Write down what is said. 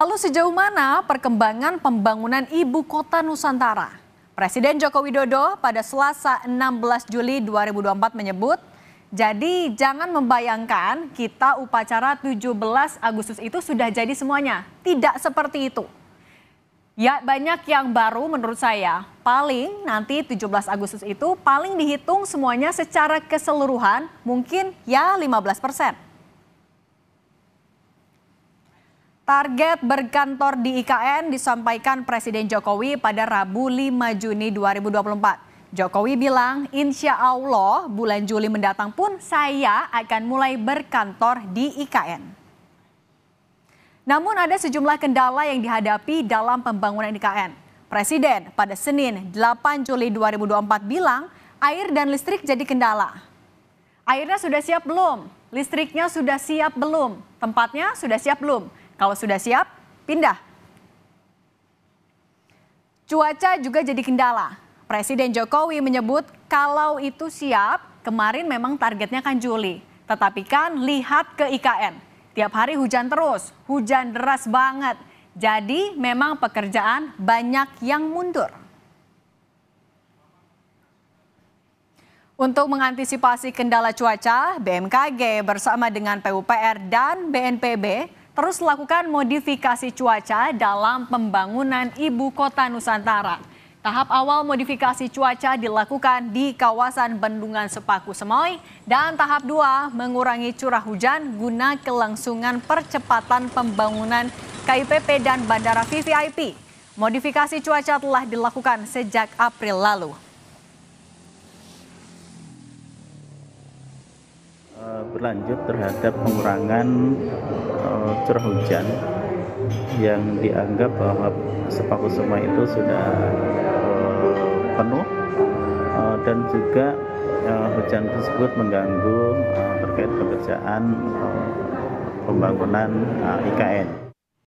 Lalu sejauh mana perkembangan pembangunan ibu kota Nusantara? Presiden Joko Widodo pada Selasa 16 Juli 2024 menyebut, jadi jangan membayangkan kita upacara 17 Agustus itu sudah jadi semuanya. Tidak seperti itu. Ya banyak yang baru menurut saya. Paling nanti 17 Agustus itu paling dihitung semuanya secara keseluruhan mungkin ya 15 persen. Target berkantor di IKN disampaikan Presiden Jokowi pada Rabu 5 Juni 2024. Jokowi bilang, insya Allah bulan Juli mendatang pun saya akan mulai berkantor di IKN. Namun ada sejumlah kendala yang dihadapi dalam pembangunan IKN. Presiden pada Senin 8 Juli 2024 bilang air dan listrik jadi kendala. Airnya sudah siap belum? Listriknya sudah siap belum? Tempatnya sudah siap belum? Kalau sudah siap, pindah. Cuaca juga jadi kendala. Presiden Jokowi menyebut kalau itu siap, kemarin memang targetnya kan Juli. Tetapi kan lihat ke IKN, tiap hari hujan terus, hujan deras banget. Jadi memang pekerjaan banyak yang mundur. Untuk mengantisipasi kendala cuaca, BMKG bersama dengan PUPR dan BNPB terus lakukan modifikasi cuaca dalam pembangunan ibu kota Nusantara. Tahap awal modifikasi cuaca dilakukan di kawasan Bendungan Sepaku Semoy dan tahap dua mengurangi curah hujan guna kelangsungan percepatan pembangunan KIPP dan Bandara VVIP. Modifikasi cuaca telah dilakukan sejak April lalu. berlanjut terhadap pengurangan eh, curah hujan yang dianggap bahwa sepaku semua itu sudah eh, penuh eh, dan juga hujan tersebut mengganggu terkait pekerjaan pembangunan IKN.